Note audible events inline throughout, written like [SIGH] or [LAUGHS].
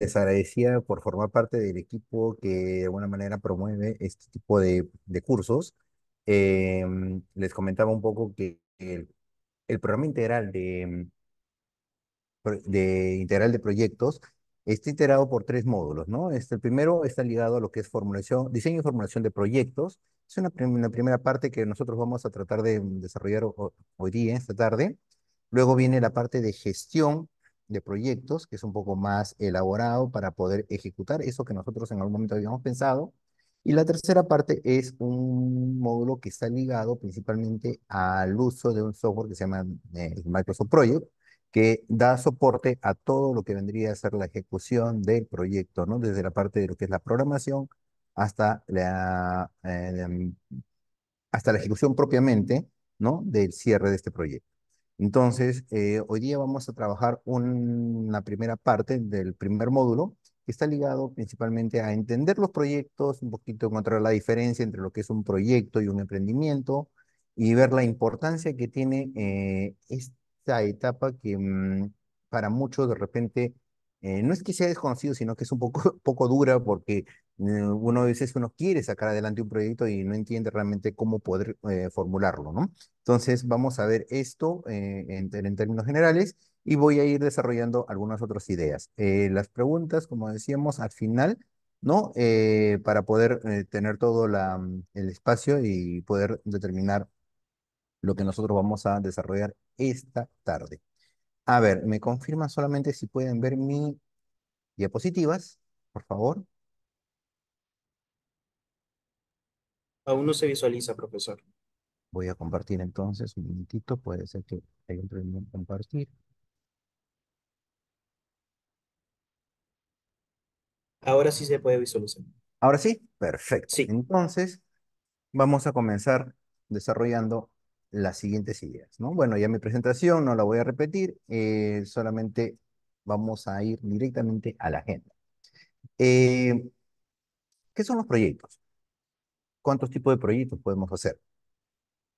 Les agradecía por formar parte del equipo que de alguna manera promueve este tipo de, de cursos. Em, les comentaba un poco que el, programa integral de, em, de, integral de proyectos está integrado por tres módulos, ¿no? Este, el primero está ligado a lo que es formulación, diseño y formulación de proyectos. Es una, una primera parte que nosotros vamos a tratar de desarrollar hoy día, esta tarde. Luego viene la parte de gestión de proyectos, que es un poco más elaborado para poder ejecutar eso que nosotros en algún momento habíamos pensado. Y la tercera parte es un módulo que está ligado principalmente al uso de un software que se llama eh, Microsoft Project, que da soporte a todo lo que vendría a ser la ejecución del proyecto, ¿no? Desde la parte de lo que es la programación hasta la, eh, hasta la ejecución propiamente, ¿no? Del cierre de este proyecto. Entonces, eh, hoy día vamos a trabajar una primera parte del primer módulo que está ligado principalmente a entender los proyectos, un poquito encontrar la diferencia entre lo que es un proyecto y un emprendimiento y ver la importancia que tiene eh, esta etapa que mm, para muchos de repente eh, no es que sea desconocido, sino que es un poco, [LAUGHS] poco dura porque eh, uno dice veces uno quiere sacar adelante un proyecto y no entiende realmente cómo poder eh, formularlo, ¿no? Entonces vamos a ver esto eh, en, términos generales y voy a ir desarrollando algunas otras ideas. las preguntas, como decíamos, al final, ¿no? para poder tener todo mm, el espacio y poder determinar lo que nosotros vamos a desarrollar esta tarde. A ver, me confirma solamente si pueden ver mis diapositivas, por favor. Aún no se visualiza, profesor. Voy a compartir entonces un minutito. Puede ser que hay un problema en compartir. Ahora sí se puede visualizar. Ahora sí, perfecto. Entonces, vamos a comenzar desarrollando las siguientes ideas, ¿no? Bueno, ya mi presentación no la voy a repetir, eh, solamente vamos a ir directamente a la agenda. Eh, ¿Qué son los proyectos? ¿Cuántos tipos de proyectos podemos hacer?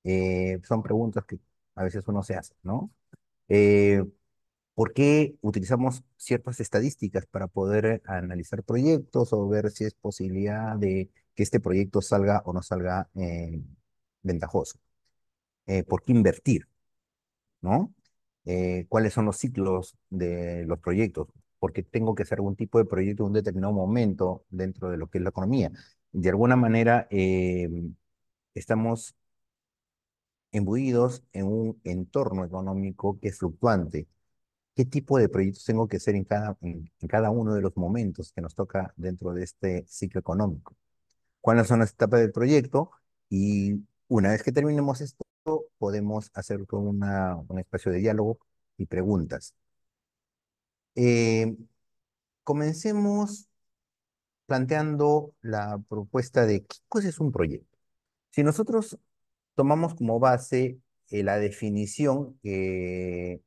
Eh, son preguntas que a veces uno se hace, ¿no? Eh, ¿Por qué utilizamos ciertas estadísticas para poder analizar proyectos o ver si es posibilidad de que este proyecto salga o no salga eh, ventajoso? ¿Por qué invertir? ¿No? ¿Cuáles son los ciclos de los proyectos? ¿Por qué tengo que hacer algún tipo de proyecto en un determinado momento dentro de lo que es la economía de alguna manera em, estamos embudidos en un entorno económico que es fluctuante. ¿Qué tipo de proyectos tengo que hacer en cada, en, cada uno de los momentos que nos toca dentro de este ciclo económico? ¿Cuáles son las etapas del proyecto? Y una vez que terminemos esto, podemos hacer una, un espacio de diálogo y preguntas. Em, comencemos planteando la propuesta de qué cosa pues, es un proyecto. Si nosotros tomamos como base eh, la definición que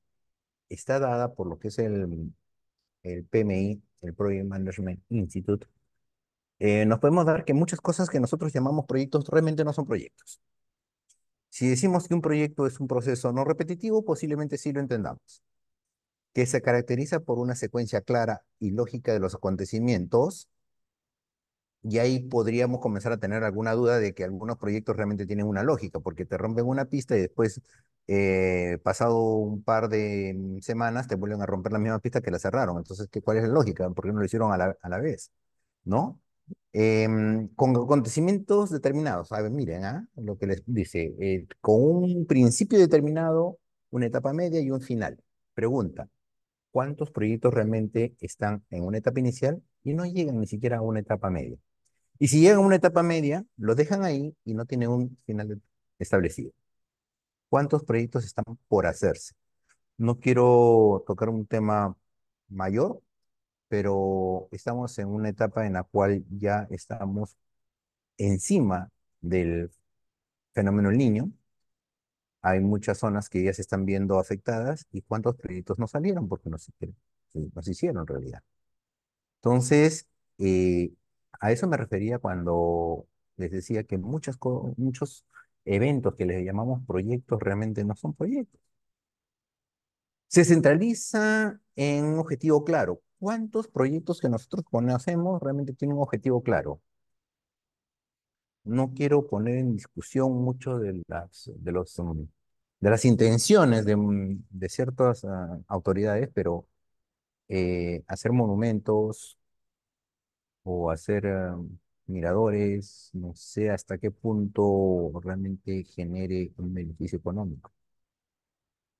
está dada por lo que es el, el PMI, el Project Management Institute, eh, nos podemos dar que muchas cosas que nosotros llamamos proyectos realmente no son proyectos. Si decimos que un proyecto es un proceso no repetitivo, posiblemente sí lo entendamos, que se caracteriza por una secuencia clara y lógica de los acontecimientos y ahí podríamos comenzar a tener alguna duda de que algunos proyectos realmente tienen una lógica, porque te rompen una pista y después, eh, pasado un par de mm, semanas, te vuelven a romper la misma pista que la cerraron. Entonces, ¿cuál es la lógica? ¿Por qué no lo hicieron a la, vez? ¿No? Em, con acontecimientos determinados. A ver, miren, ¿ah? lo que les dice, eh, con un principio determinado, una etapa media y un final. Pregunta, ¿cuántos proyectos realmente están en una etapa inicial y no llegan ni siquiera a una etapa media? Y si llegan a una etapa media, lo dejan ahí y no tiene un final establecido. ¿Cuántos proyectos están por hacerse? No quiero tocar un tema mayor, pero estamos en una etapa en la cual ya estamos encima del fenómeno del niño. Hay muchas zonas que ya se están viendo afectadas y cuántos proyectos no salieron porque no se, hicieron en realidad. Entonces, eh, a eso me refería cuando les decía que muchos eventos que les llamamos proyectos realmente no son proyectos. Se centraliza en un objetivo claro. ¿Cuántos proyectos que nosotros conocemos realmente tienen un objetivo claro? No quiero poner en discusión mucho de las, de los, mm, de las intenciones de, mm, ciertas ah, autoridades, pero eh, hacer monumentos, o hacer ah, miradores, no sé hasta qué punto realmente genere un beneficio económico.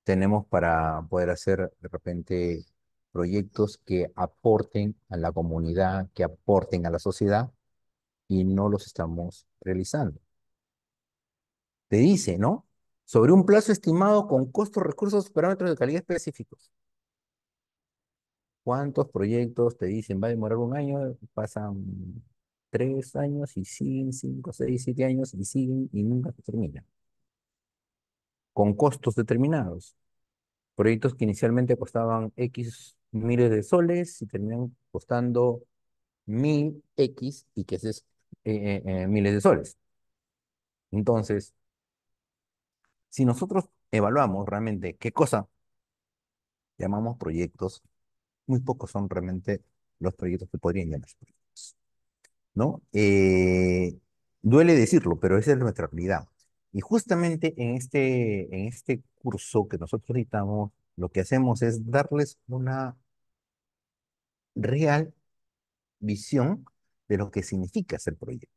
Tenemos para poder hacer de repente proyectos que aporten a la comunidad, que aporten a la sociedad y no los estamos realizando. Te dice, ¿no? Sobre un plazo estimado con costos, recursos, parámetros de calidad específicos. ¿Cuántos proyectos te dicen va a demorar un año? Pasan tres años y siguen cinco, seis, siete años y siguen y nunca se terminan. Con costos determinados. Proyectos que inicialmente costaban X miles de soles y terminan costando mil X y que es eh, eh, eh, miles de soles. Entonces, si nosotros evaluamos realmente qué cosa llamamos proyectos muy pocos son realmente los proyectos que podrían llamarse proyectos. ¿no? Eh, duele decirlo, pero esa es nuestra realidad. Y justamente en este, en este curso que nosotros editamos lo que hacemos es darles una real visión de lo que significa hacer proyectos.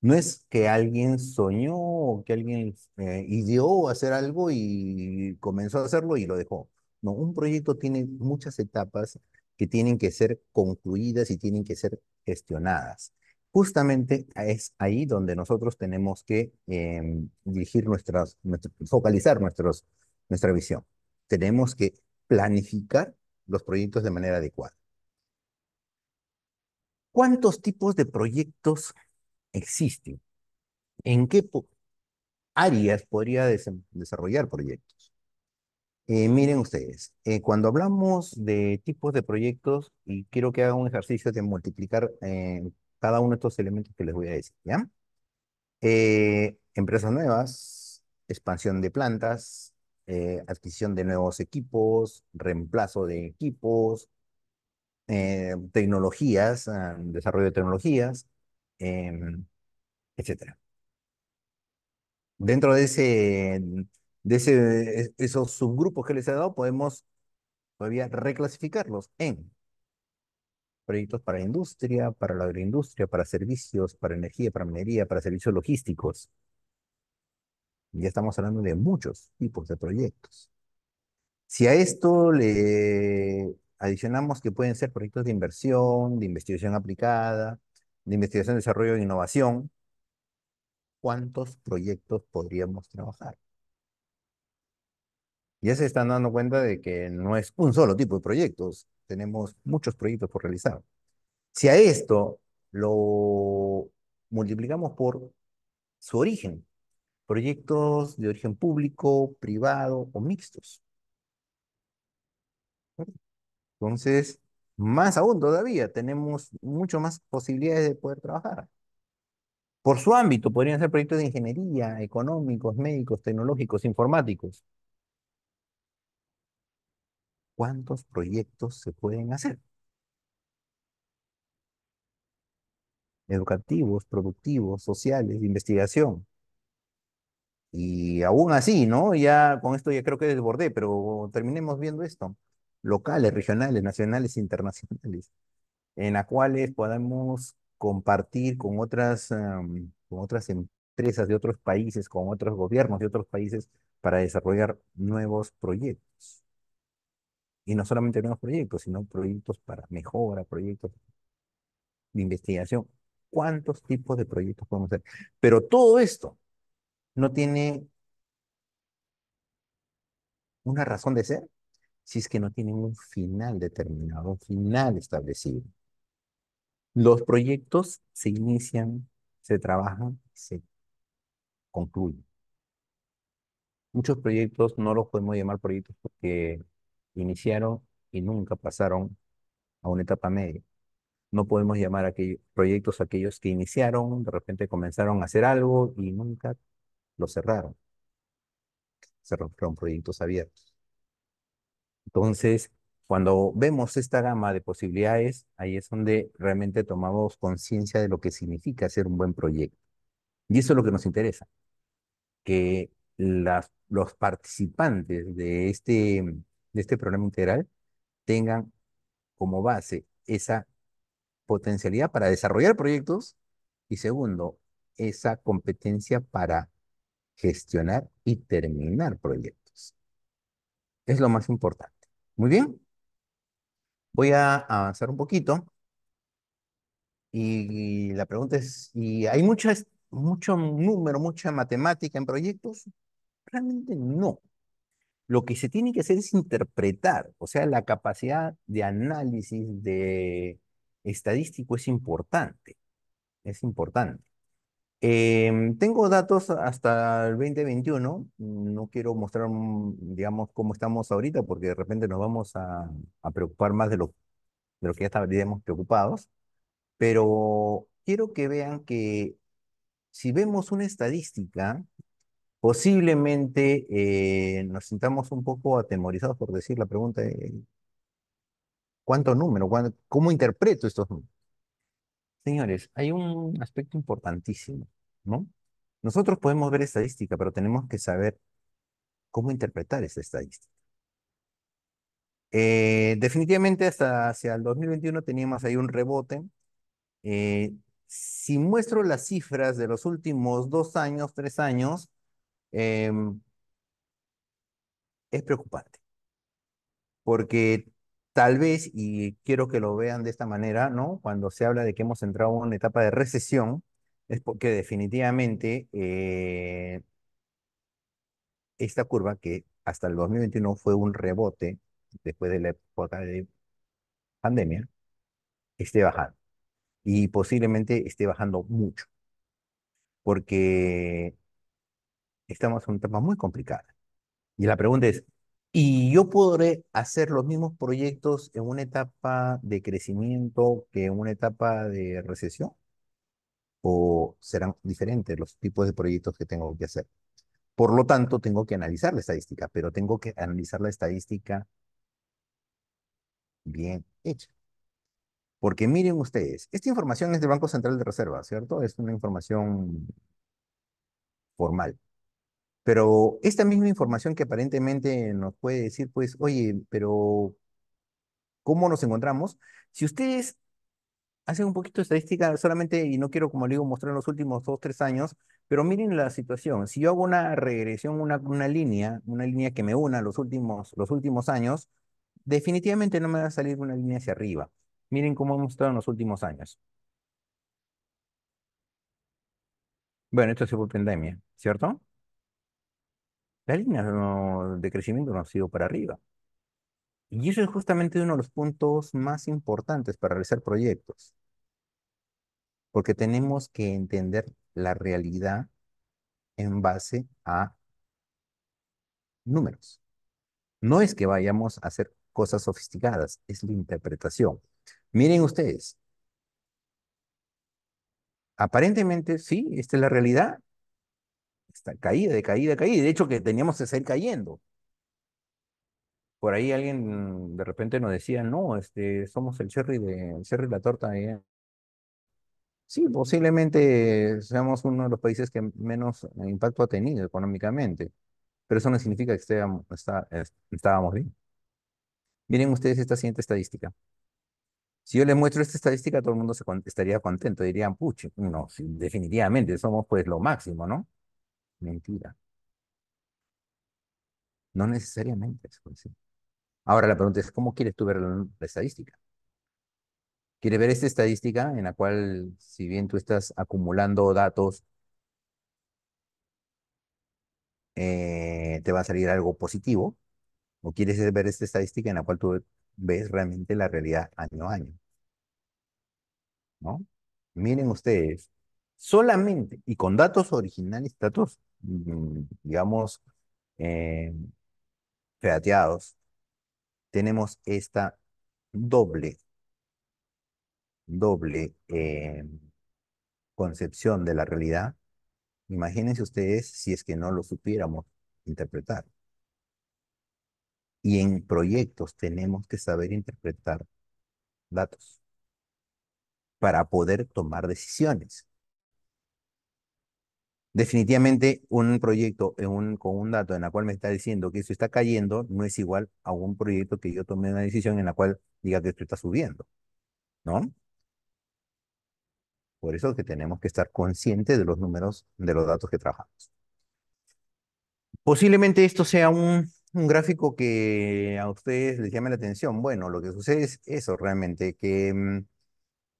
No es que alguien soñó o que alguien eh, ideó hacer algo y comenzó a hacerlo y lo dejó un proyecto tiene muchas etapas que tienen que ser concluidas y tienen que ser gestionadas. Justamente es ahí donde nosotros tenemos que em, dirigir nuestras, focalizar nuestros, nuestra visión. Tenemos que planificar los proyectos de manera adecuada. ¿Cuántos tipos de proyectos existen? ¿En qué áreas podría desarrollar proyectos? Eh, miren ustedes, eh, cuando hablamos de tipos de proyectos, y quiero que haga un ejercicio de multiplicar eh, cada uno de estos elementos que les voy a decir, ¿ya? empresas nuevas, expansión de plantas, adquisición de nuevos equipos, reemplazo de equipos, tecnologías, ah, desarrollo de tecnologías, em, etcétera. Dentro de ese de esos subgrupos que les he dado, podemos todavía reclasificarlos en proyectos para industria, para la agroindustria, para servicios, para energía, para minería, para servicios logísticos. Ya estamos hablando de muchos tipos de proyectos. Si a esto le adicionamos que pueden ser proyectos de inversión, de investigación aplicada, de investigación, desarrollo e innovación, ¿cuántos proyectos podríamos trabajar? Ya se están dando cuenta de que no es un solo tipo de proyectos, tenemos muchos proyectos por realizar. Si a esto lo multiplicamos por su origen, proyectos de origen público, privado o mixtos. Entonces, más aún todavía, tenemos mucho más posibilidades de poder trabajar. Por su ámbito, podrían ser proyectos de ingeniería, económicos, médicos, tecnológicos, informáticos cuántos proyectos se pueden hacer. Educativos, productivos, sociales, de investigación. Y aún así, ¿no? Ya con esto ya creo que desbordé, pero terminemos viendo esto. Locales, regionales, nacionales, internacionales, en las cuales podamos compartir con otras, em, con otras empresas de otros países, con otros gobiernos de otros países para desarrollar nuevos proyectos. Y no solamente nuevos proyectos, sino proyectos para mejora, proyectos de investigación. ¿Cuántos tipos de proyectos podemos hacer? Pero todo esto no tiene una razón de ser si es que no tienen un final determinado, un final establecido. Los proyectos se inician, se trabajan, se concluyen. Muchos proyectos no los podemos llamar proyectos porque iniciaron y nunca pasaron a una etapa media. No podemos llamar a aquellos, proyectos aquellos que iniciaron, de repente comenzaron a hacer algo y nunca lo cerraron. Cerraron proyectos abiertos. Entonces, cuando vemos esta gama de posibilidades, ahí es donde realmente tomamos conciencia de lo que significa hacer un buen proyecto. Y eso es lo que nos interesa, que las, los participantes de este de este programa integral tengan como base esa potencialidad para desarrollar proyectos y segundo, esa competencia para gestionar y terminar proyectos. Es lo más importante. Muy bien. Voy a avanzar un poquito. Y la pregunta es, ¿y hay muchas, mucho número, mucha matemática en proyectos? Realmente no. Lo que se tiene que hacer es interpretar, o sea, la capacidad de análisis de estadístico es importante, es importante. Em, tengo datos hasta el 2021, no quiero mostrar, mm, digamos, cómo estamos ahorita, porque de repente nos vamos a, preocupar más de lo, de lo que ya estaríamos preocupados, pero quiero que vean que si vemos una estadística, posiblemente eh, nos sintamos un poco atemorizados por decir la pregunta de ¿cuánto número? ¿Cómo interpreto estos números? Señores, hay un aspecto importantísimo, ¿no? Nosotros podemos ver estadística, pero tenemos que saber cómo interpretar esa estadística. Eh, definitivamente hasta hacia el 2021 teníamos ahí un rebote. Eh, si muestro las cifras de los últimos dos años, tres años, Em, es preocupante. Porque tal vez, y quiero que lo vean de esta manera, ¿no? Cuando se habla de que hemos entrado en una etapa de recesión, es porque definitivamente eh, esta curva, que hasta el 2021 fue un rebote después de la época de pandemia, esté bajando. Y posiblemente esté bajando mucho. Porque estamos en un tema muy complicado. Y la pregunta es, ¿y yo podré hacer los mismos proyectos en una etapa de crecimiento que en una etapa de recesión? ¿O serán diferentes los tipos de proyectos que tengo que hacer? Por lo tanto, tengo que analizar la estadística, pero tengo que analizar la estadística bien hecha. Porque miren ustedes, esta información es del Banco Central de Reserva, ¿cierto? Es una información formal. Pero esta misma información que aparentemente nos puede decir, pues, oye, pero ¿cómo nos encontramos? Si ustedes hacen un poquito de estadística solamente, y no quiero, como le digo, mostrar en los últimos dos, tres años, pero miren la situación. Si yo hago una regresión, una, línea, una línea que me una los últimos, los últimos años, definitivamente no me va a salir una línea hacia arriba. Miren cómo hemos estado en los últimos años. Bueno, esto se fue pandemia, ¿cierto? La línea de crecimiento no ha sido para arriba. Y eso es justamente uno de los puntos más importantes para realizar proyectos, porque tenemos que entender la realidad en base a números. No es que vayamos a hacer cosas sofisticadas, es la interpretación. Miren ustedes, aparentemente sí, esta es la realidad, caída, de caída, de caída. De hecho, que teníamos que seguir cayendo. Por ahí alguien de repente nos decía, no, este, somos el cherry de, el cherry la torta. Sí, posiblemente seamos uno de los países que menos eh, impacto ha tenido económicamente, pero eso no significa que estábamos, está, estábamos bien. Miren ustedes esta siguiente estadística. Si yo les muestro esta estadística, todo el mundo estaría contento, dirían, puche, no, definitivamente somos pues lo máximo, ¿no? mentira. No necesariamente Ahora la pregunta es, ¿cómo quieres tú ver la, estadística? ¿Quieres ver esta estadística en la cual, si bien tú estás acumulando datos, eh, te va a salir algo positivo? ¿O quieres ver esta estadística en la cual tú ves realmente la realidad año a año? ¿No? Miren ustedes solamente y con datos originales, datos, mm, digamos, feateados, eh, tenemos esta doble, doble eh, concepción de la realidad. Imagínense ustedes si es que no lo supiéramos interpretar. Y en proyectos tenemos que saber interpretar datos para poder tomar decisiones. Definitivamente un proyecto con un dato en la cual me está diciendo que esto está cayendo no es igual a un proyecto que yo tomé una decisión en la cual diga que esto está subiendo, ¿no? Por eso es que tenemos que estar conscientes de los números, de los datos que trabajamos. Posiblemente esto sea un, gráfico que a ustedes les llame la atención. Bueno, lo que sucede es eso realmente, que mm,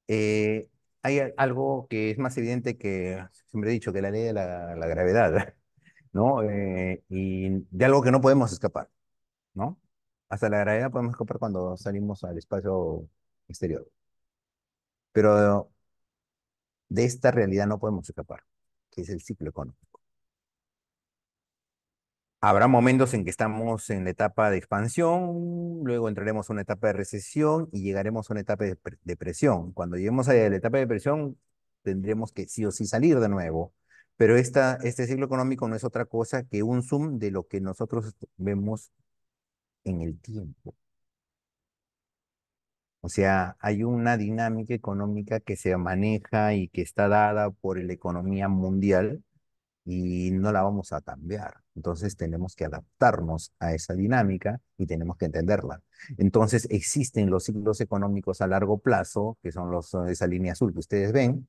eh, hay algo que es más evidente que, siempre he dicho, que la ley de la, gravedad, [LAUGHS] ¿no? Eh, y de algo que no podemos escapar, ¿no? Hasta la gravedad podemos escapar cuando salimos al espacio exterior. Pero de esta realidad no podemos escapar, que es el ciclo económico. Habrá momentos en que estamos en la etapa de expansión, luego entraremos a una etapa de recesión y llegaremos a una etapa de depresión. Cuando lleguemos a la etapa de depresión, tendremos que sí o sí salir de nuevo. Pero este ciclo económico no es otra cosa que un zoom de lo que nosotros vemos en el tiempo. O sea, hay una dinámica económica que se maneja y que está dada por la economía mundial y no la vamos a cambiar. Entonces tenemos que adaptarnos a esa dinámica y tenemos que entenderla. Entonces existen los ciclos económicos a largo plazo, que son los, esa línea azul que ustedes ven,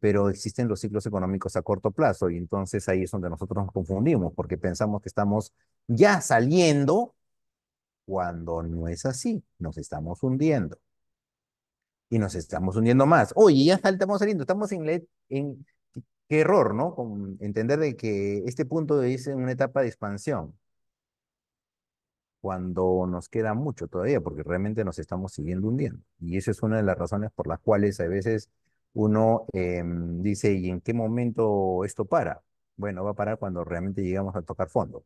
pero existen los ciclos económicos a corto plazo y entonces ahí es donde nosotros nos confundimos porque pensamos que estamos ya saliendo cuando no es así, nos estamos hundiendo. Y nos estamos hundiendo más. Oye, ya estamos saliendo, estamos en, en qué error, ¿no? entender de que este punto es una etapa de expansión, cuando nos queda mucho todavía, porque realmente nos estamos siguiendo hundiendo. Y esa es una de las razones por las cuales a veces uno em, dice, ¿y en qué momento esto para? Bueno, va a parar cuando realmente llegamos a tocar fondo.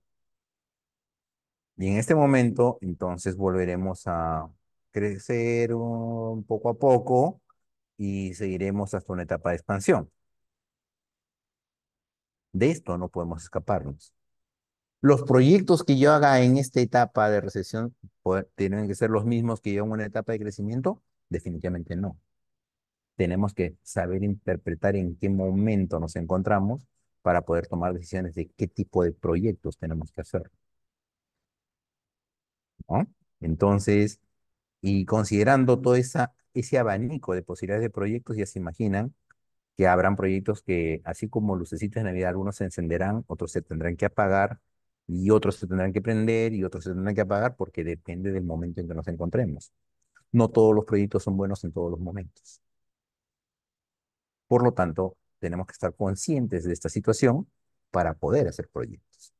Y en este momento, entonces volveremos a crecer un poco a poco y seguiremos hasta una etapa de expansión. De esto no podemos escaparnos. Los proyectos que yo haga en esta etapa de recesión tienen que ser los mismos que yo en una etapa de crecimiento. Definitivamente no. Tenemos que saber interpretar en qué momento nos encontramos para poder tomar decisiones de qué tipo de proyectos tenemos que hacer. Entonces, y considerando todo esa, ese abanico de posibilidades de proyectos, ya se imaginan que habrán proyectos que, así como lucecitas de Navidad, algunos se encenderán, otros se tendrán que apagar y otros se tendrán que prender y otros se tendrán que apagar porque depende del momento en que nos encontremos. No todos los proyectos son buenos en todos los momentos. Por lo tanto, tenemos que estar conscientes de esta situación para poder hacer proyectos.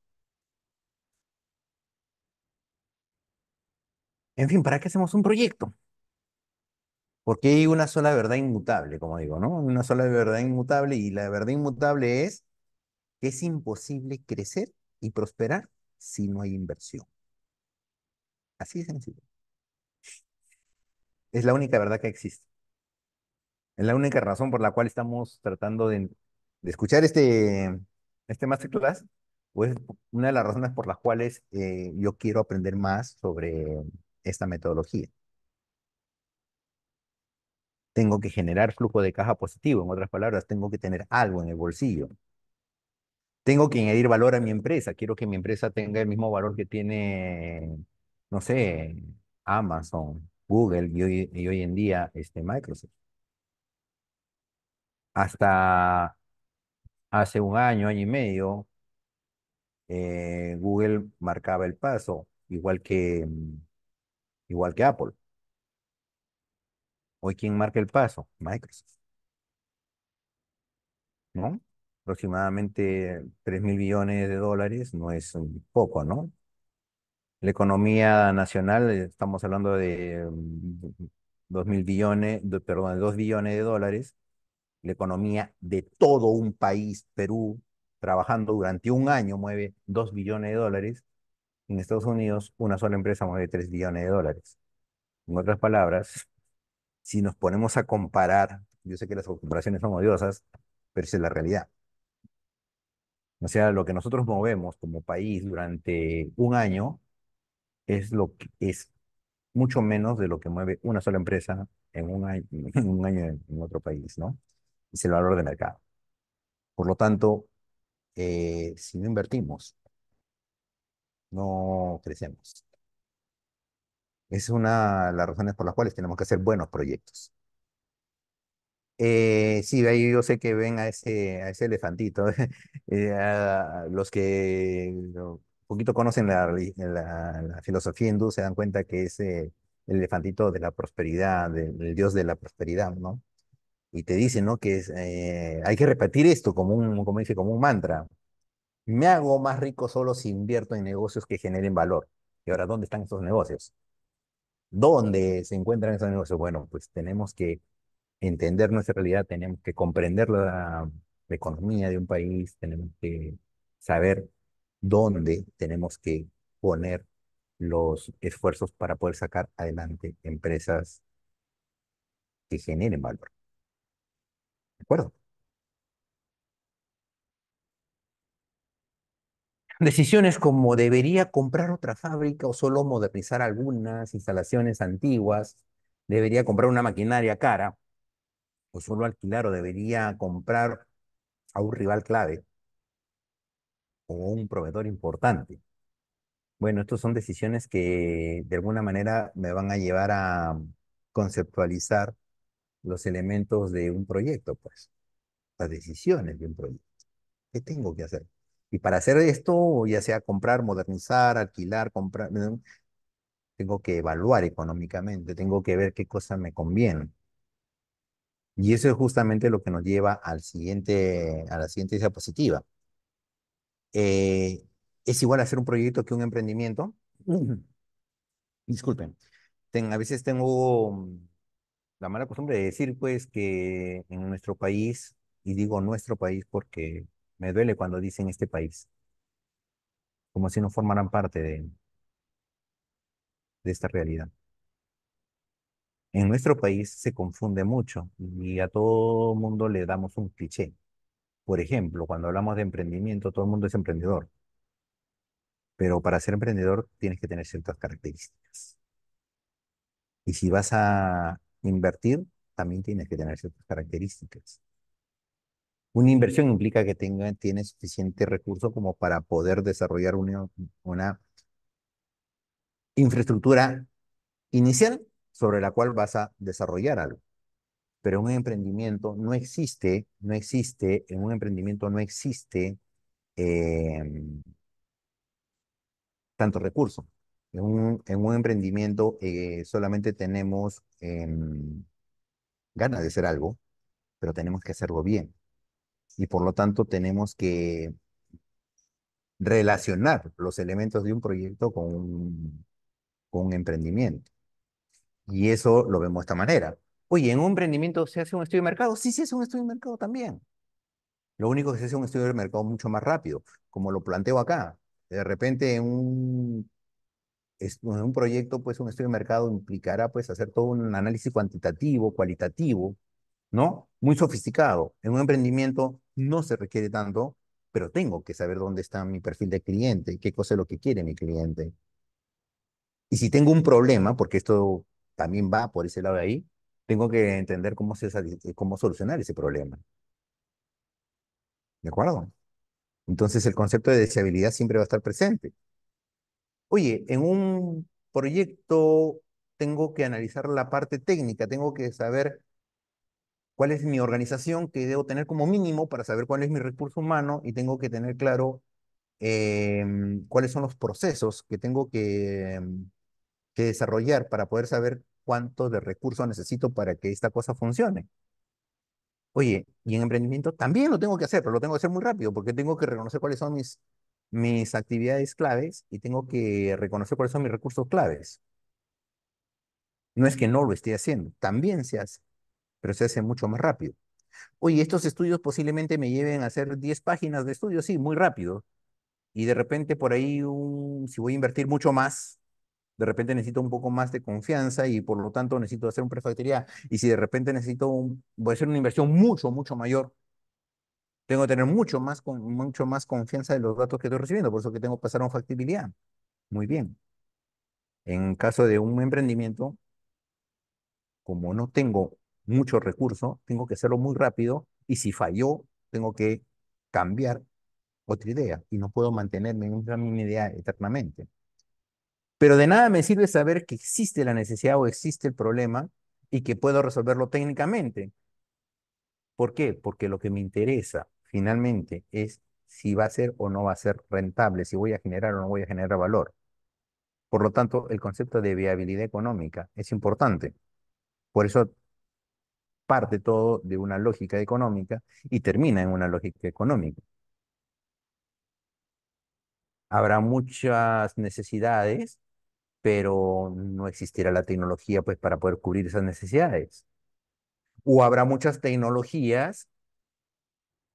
En fin, ¿para qué hacemos un proyecto? Porque hay una sola verdad inmutable, como digo, ¿no? Una sola verdad inmutable y la verdad inmutable es que es imposible crecer y prosperar si no hay inversión. Así de sencillo. Es la única verdad que existe. Es la única razón por la cual estamos tratando de, escuchar este, este masterclass, o es una de las razones por las cuales eh, yo quiero aprender más sobre esta metodología tengo que generar flujo de caja positivo, en otras palabras, tengo que tener algo en el bolsillo. Tengo que añadir valor a mi empresa, quiero que mi empresa tenga el mismo valor que tiene, no sé, Amazon, Google y hoy, en día este, Microsoft. Hasta hace un año, año y medio, eh, Google marcaba el paso, igual que, igual que Apple. Hoy, ¿quién marca el paso? Microsoft. ¿No? Aproximadamente 3 mil billones de dólares no es poco, ¿no? La economía nacional, eh, estamos hablando de 2 mm, mil billones, de, perdón, 2 billones de dólares. La economía de todo un país, Perú, trabajando durante un año, mueve 2 billones de dólares. En Estados Unidos, una sola empresa mueve 3 billones de dólares. En otras palabras, si nos ponemos a comparar, yo sé que las comparaciones son odiosas, pero esa es la realidad. O sea, lo que nosotros movemos como país durante un año es lo que es mucho menos de lo que mueve una sola empresa en un año [LAUGHS] en, otro país, ¿no? Es el valor de mercado. Por lo tanto, eh, si no invertimos, no crecemos. Es una de las razones por las cuales tenemos que hacer buenos proyectos. Eh, sí, ahí yo sé que ven a ese, a ese elefantito, [LAUGHS] eh, los que un poquito conocen la, filosofía hindú se dan cuenta que es eh, el elefantito de la prosperidad, del, el dios de la prosperidad, ¿no? Y te dicen, ¿no? Que hay que repetir esto como un, como dice, como un mantra. Me hago más rico solo si invierto en negocios que generen valor. Y ahora, ¿dónde están esos negocios? ¿Dónde se encuentran esos negocios? Bueno, pues tenemos que entender nuestra realidad, tenemos que comprender la, la economía de un país, tenemos que saber dónde tenemos que poner los esfuerzos para poder sacar adelante empresas que generen valor. ¿De acuerdo? Decisiones como debería comprar otra fábrica o solo modernizar algunas instalaciones antiguas, debería comprar una maquinaria cara o solo alquilar o debería comprar a un rival clave o un proveedor importante. Bueno, estas son decisiones que de alguna manera me van a llevar a conceptualizar los elementos de un proyecto, pues, las decisiones de un proyecto. ¿Qué tengo que hacer? Y para hacer esto, ya sea comprar, modernizar, alquilar, comprar, mm, tengo que evaluar económicamente, tengo que ver qué cosa me conviene. Y eso es justamente lo que nos lleva al siguiente, a la siguiente diapositiva. Eh, es igual hacer un proyecto que un emprendimiento. Disculpen. a veces tengo la mala costumbre de decir, pues, que en nuestro país, y digo nuestro país porque me duele cuando dicen este país. Como si no formaran parte de, esta realidad. En nuestro país se confunde mucho y a todo mundo le damos un cliché. Por ejemplo, cuando hablamos de emprendimiento, todo el mundo es emprendedor. Pero para ser emprendedor tienes que tener ciertas características. Y si vas a invertir, también tienes que tener ciertas características. Una inversión implica que tenga, tiene suficiente recurso como para poder desarrollar una, infraestructura inicial sobre la cual vas a desarrollar algo. Pero en un emprendimiento no existe, no existe, en un emprendimiento no existe em, tanto recurso. En un, en un emprendimiento eh, solamente tenemos em, ganas de hacer algo, pero tenemos que hacerlo bien y por lo tanto tenemos que relacionar los elementos de un proyecto con un, emprendimiento. Y eso lo vemos de esta manera. Oye, ¿en un emprendimiento se hace un estudio de mercado? Sí, sí, hace un estudio de mercado también. Lo único que se hace un estudio de mercado mucho más rápido, como lo planteo acá. De repente en un, un proyecto, pues un estudio de mercado implicará pues hacer todo un análisis cuantitativo, cualitativo, ¿no? Muy sofisticado. En un emprendimiento no se requiere tanto, pero tengo que saber dónde está mi perfil de cliente, qué cosa es lo que quiere mi cliente. Y si tengo un problema, porque esto también va por ese lado de ahí, tengo que entender cómo, se, eh, cómo solucionar ese problema. ¿De acuerdo? Entonces el concepto de deseabilidad siempre va a estar presente. Oye, en un proyecto tengo que analizar la parte técnica, tengo que saber cuál es mi organización que debo tener como mínimo para saber cuál es mi recurso humano y tengo que tener claro em, cuáles son los procesos que tengo que, em, desarrollar para poder saber cuánto de recursos necesito para que esta cosa funcione. Oye, y en emprendimiento también lo tengo que hacer, pero lo tengo que hacer muy rápido porque tengo que reconocer cuáles son mis, mis actividades claves y tengo que reconocer cuáles son mis recursos claves. No es que no lo esté haciendo, también se hace pero se hace mucho más rápido. Oye, estos estudios posiblemente me lleven a hacer 10 páginas de estudio, sí, muy rápido. Y de repente por ahí, si voy a invertir mucho más, de repente necesito un poco más de confianza y por lo tanto necesito hacer un prefactoría. Y si de repente necesito, un, voy a hacer una inversión mucho, mucho mayor, tengo que tener mucho más, mucho más confianza de los datos que estoy recibiendo, por eso que tengo que pasar a una factibilidad. Muy bien. En caso de un emprendimiento, como no tengo mucho recurso, tengo que hacerlo muy rápido y si falló, tengo que cambiar otra idea y no puedo mantenerme en una misma idea eternamente. Pero de nada me sirve saber que existe la necesidad o existe el problema y que puedo resolverlo técnicamente. ¿Por qué? Porque lo que me interesa finalmente es si va a ser o no va a ser rentable, si voy a generar o no voy a generar valor. Por lo tanto, el concepto de viabilidad económica es importante. Por eso parte todo de una lógica económica y termina en una lógica económica. Habrá muchas necesidades, pero no existirá la tecnología pues, para poder cubrir esas necesidades. O habrá muchas tecnologías,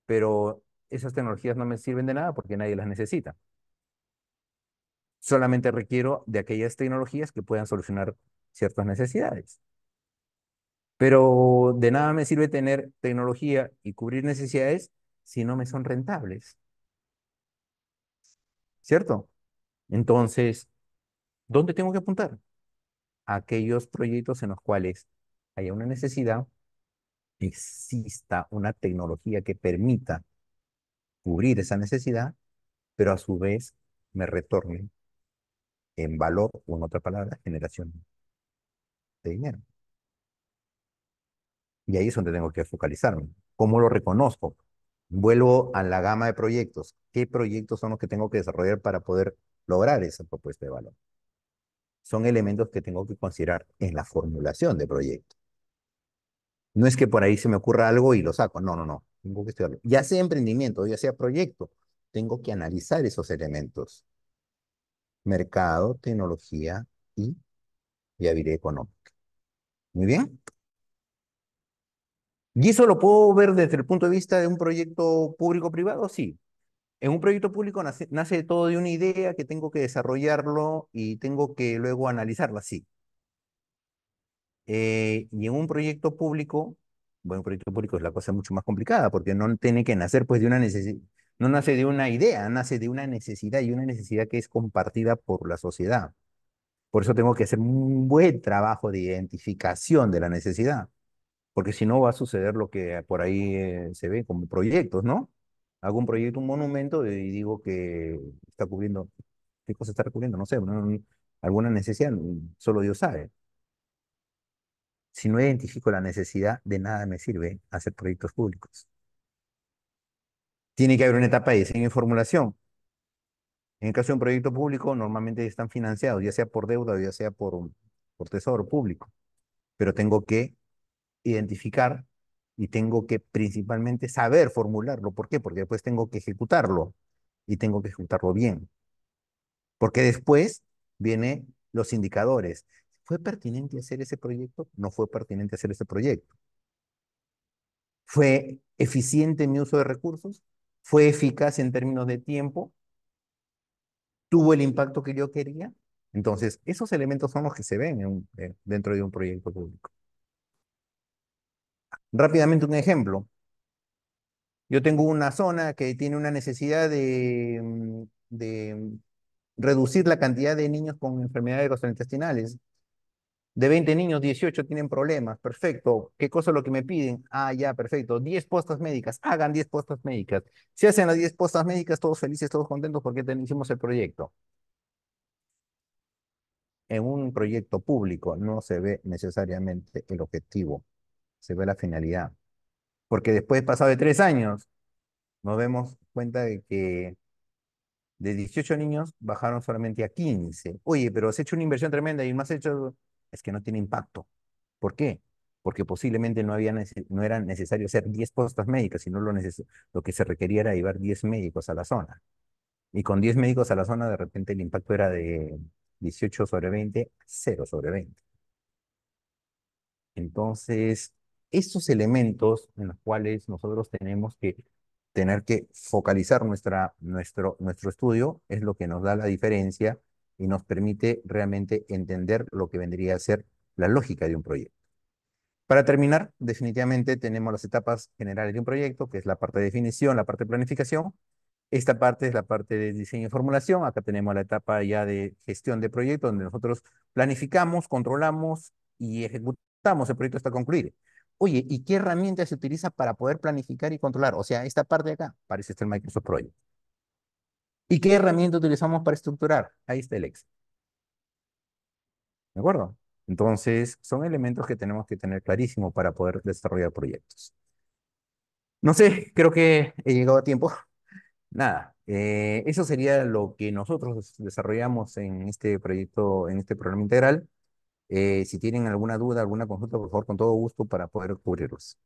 pero esas tecnologías no me sirven de nada porque nadie las necesita. Solamente requiero de aquellas tecnologías que puedan solucionar ciertas necesidades. Pero de nada me sirve tener tecnología y cubrir necesidades si no me son rentables. ¿Cierto? Entonces, ¿dónde tengo que apuntar? A aquellos proyectos en los cuales haya una necesidad, exista una tecnología que permita cubrir esa necesidad, pero a su vez me retorne en valor o en otra palabra, generación de dinero. Y ahí es donde tengo que focalizarme. ¿Cómo lo reconozco? Vuelvo a la gama de proyectos. ¿Qué proyectos son los que tengo que desarrollar para poder lograr esa propuesta de valor? Son elementos que tengo que considerar en la formulación de proyecto. No es que por ahí se me ocurra algo y lo saco. No, no, no. Tengo que Ya sea emprendimiento, ya sea proyecto, tengo que analizar esos elementos. Mercado, tecnología y viabilidad económica. Muy bien. Y eso lo puedo ver desde el punto de vista de un proyecto público-privado, sí. En un proyecto público nace, todo de una idea que tengo que desarrollarlo y tengo que luego analizarla, sí. Eh, y en un proyecto público, bueno, un proyecto público es la cosa mucho más complicada porque no tiene que nacer pues de una necesidad, no nace de una idea, nace de una necesidad y una necesidad que es compartida por la sociedad. Por eso tengo que hacer un buen trabajo de identificación de la necesidad porque si no va a suceder lo que por ahí eh, se ve como proyectos, ¿no? Hago un proyecto, un monumento y digo que está cubriendo, ¿qué cosa está cubriendo? No sé, alguna necesidad, mm, solo Dios sabe. Si no identifico la necesidad, de nada me sirve hacer proyectos públicos. Tiene que haber una etapa de diseño y formulación. En el caso de un proyecto público, normalmente están financiados, ya sea por deuda o ya sea por, por tesoro público. Pero tengo que identificar y tengo que principalmente saber formularlo. ¿Por qué? Porque después tengo que ejecutarlo y tengo que ejecutarlo bien. Porque después vienen los indicadores. ¿Fue pertinente hacer ese proyecto? No fue pertinente hacer ese proyecto. ¿Fue eficiente mi uso de recursos? ¿Fue eficaz en términos de tiempo? ¿Tuvo el impacto que yo quería? Entonces, esos elementos son los que se ven eh, dentro de un proyecto público. Rápidamente un ejemplo. Yo tengo una zona que tiene una necesidad de, mm, de mm, reducir la cantidad de niños con enfermedades gastrointestinales. De 20 niños, 18 tienen problemas. Perfecto. ¿Qué cosa es lo que me piden? Ah, ya, perfecto. 10 postas médicas. Hagan 10 postas médicas. Si hacen las 10 postas médicas, todos felices, todos contentos porque hicimos el proyecto. En un proyecto público no se ve necesariamente el objetivo se ve la finalidad. Porque después, pasado de tres años, nos vemos cuenta de que de 18 niños bajaron solamente a 15. Oye, pero has hecho una inversión tremenda y más hecho... Es que no tiene impacto. ¿Por qué? Porque posiblemente no, había no era necesario hacer 10 postas médicas, sino lo, lo que se requería era llevar 10 médicos a la zona. Y con 10 médicos a la zona, de repente el impacto era de 18 sobre 20 a 0 sobre 20. Entonces, esos elementos en los cuales nosotros tenemos que tener que focalizar nuestra, nuestro, nuestro estudio es lo que nos da la diferencia y nos permite realmente entender lo que vendría a ser la lógica de un proyecto. Para terminar, definitivamente tenemos las etapas generales de un proyecto, que es la parte de definición, la parte de planificación. Esta parte es la parte de diseño y formulación. Acá tenemos la etapa ya de gestión de proyecto, donde nosotros planificamos, controlamos y ejecutamos el proyecto hasta concluir oye, ¿y qué herramienta se utiliza para poder planificar y controlar? O sea, esta parte de acá parece estar el Microsoft Project. ¿Y qué herramienta utilizamos para estructurar? Ahí está el Excel. ¿De acuerdo? Entonces, son elementos que tenemos que tener clarísimo para poder desarrollar proyectos. No sé, creo que he llegado a tiempo. Nada, eh, eso sería lo que nosotros desarrollamos en este proyecto, en este programa integral. Eh, si tienen alguna duda, alguna consulta, por favor, con todo gusto para poder cubrirlos.